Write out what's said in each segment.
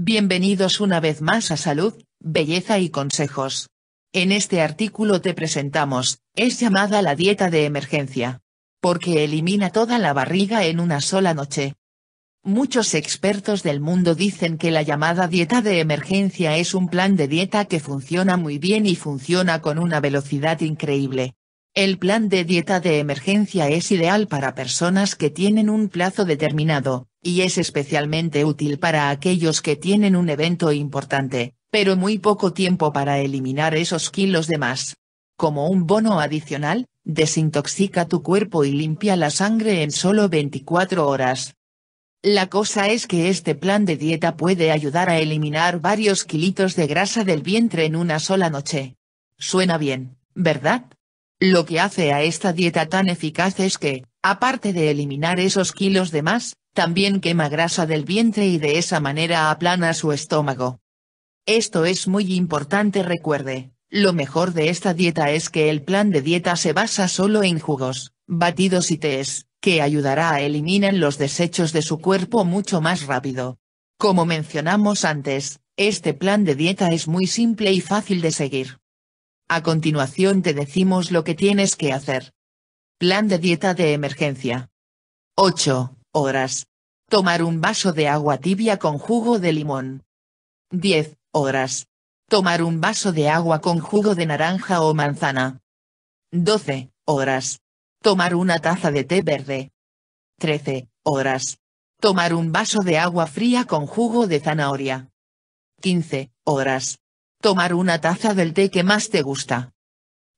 Bienvenidos una vez más a Salud, Belleza y Consejos. En este artículo te presentamos, es llamada la dieta de emergencia. Porque elimina toda la barriga en una sola noche. Muchos expertos del mundo dicen que la llamada dieta de emergencia es un plan de dieta que funciona muy bien y funciona con una velocidad increíble. El plan de dieta de emergencia es ideal para personas que tienen un plazo determinado, y es especialmente útil para aquellos que tienen un evento importante, pero muy poco tiempo para eliminar esos kilos de más. Como un bono adicional, desintoxica tu cuerpo y limpia la sangre en solo 24 horas. La cosa es que este plan de dieta puede ayudar a eliminar varios kilitos de grasa del vientre en una sola noche. Suena bien, ¿verdad? Lo que hace a esta dieta tan eficaz es que, aparte de eliminar esos kilos de más, también quema grasa del vientre y de esa manera aplana su estómago. Esto es muy importante recuerde, lo mejor de esta dieta es que el plan de dieta se basa solo en jugos, batidos y tés, que ayudará a eliminar los desechos de su cuerpo mucho más rápido. Como mencionamos antes, este plan de dieta es muy simple y fácil de seguir. A continuación te decimos lo que tienes que hacer. Plan de dieta de emergencia. 8. Horas. Tomar un vaso de agua tibia con jugo de limón. 10. Horas. Tomar un vaso de agua con jugo de naranja o manzana. 12. Horas. Tomar una taza de té verde. 13. Horas. Tomar un vaso de agua fría con jugo de zanahoria. 15. Horas. Tomar una taza del té que más te gusta.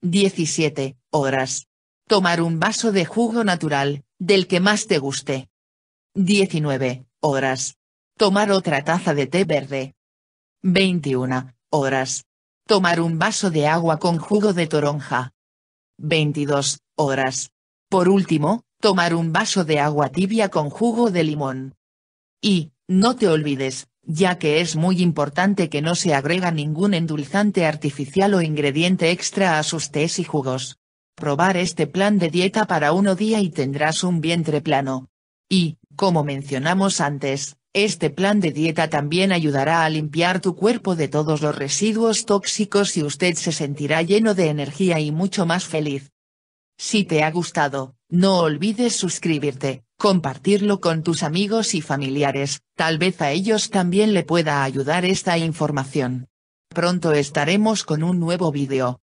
17. Horas. Tomar un vaso de jugo natural, del que más te guste. 19. Horas. Tomar otra taza de té verde. 21. Horas. Tomar un vaso de agua con jugo de toronja. 22. Horas. Por último, tomar un vaso de agua tibia con jugo de limón. Y, no te olvides, ya que es muy importante que no se agrega ningún endulzante artificial o ingrediente extra a sus tés y jugos. Probar este plan de dieta para uno día y tendrás un vientre plano. Y, como mencionamos antes, este plan de dieta también ayudará a limpiar tu cuerpo de todos los residuos tóxicos y usted se sentirá lleno de energía y mucho más feliz. Si te ha gustado, no olvides suscribirte, compartirlo con tus amigos y familiares, tal vez a ellos también le pueda ayudar esta información. Pronto estaremos con un nuevo vídeo.